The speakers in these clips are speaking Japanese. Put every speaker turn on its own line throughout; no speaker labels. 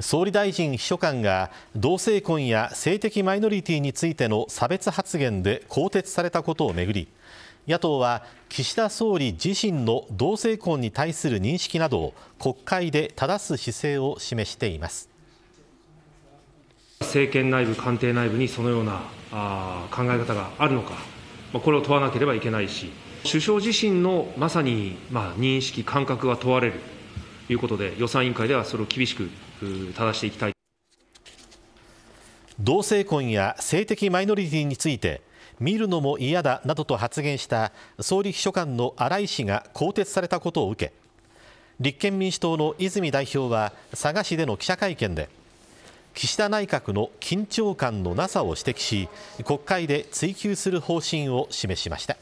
総理大臣秘書官が同性婚や性的マイノリティについての差別発言で更迭されたことをめぐり野党は岸田総理自身の同性婚に対する認識などを国会で正す姿勢を
示しています政権内部、官邸内部にそのような考え方があるのか、まこれを問わなければいけないし首相自身のまさに、ま認識、感覚が問われる。いうことで、予算委員会ではそれを厳しく正していきたい。
同性婚や性的マイノリティについて見るのも嫌だなどと発言した総理秘書官の荒井氏が更迭されたことを受け立憲民主党の泉代表は佐賀市での記者会見で岸田内閣の緊張感のなさを指摘し国会で追及する方針を示しました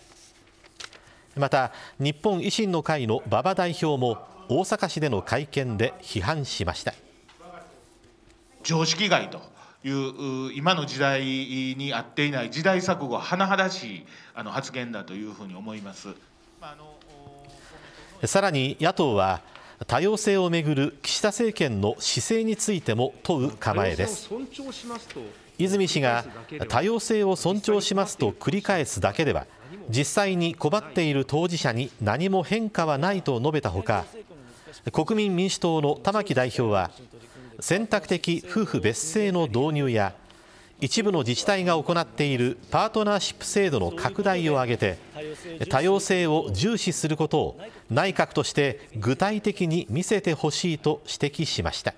また日本維新の会の馬場代表も大阪市での会見で批判しました
常識外という今の時代に合っていない時代錯誤甚だしいあの発言だというふうに思います
さらに野党は多様性をめぐる岸田政権の姿勢についても問う構えです
泉氏が多様
性を尊重しますと繰り返すだけでは実際に困っている当事者に何も変化はないと述べたほか国民民主党の玉木代表は選択的夫婦別姓の導入や一部の自治体が行っているパートナーシップ制度の拡大を挙げて多様性を重視することを内閣として具体的に見せてほしいと指摘しました。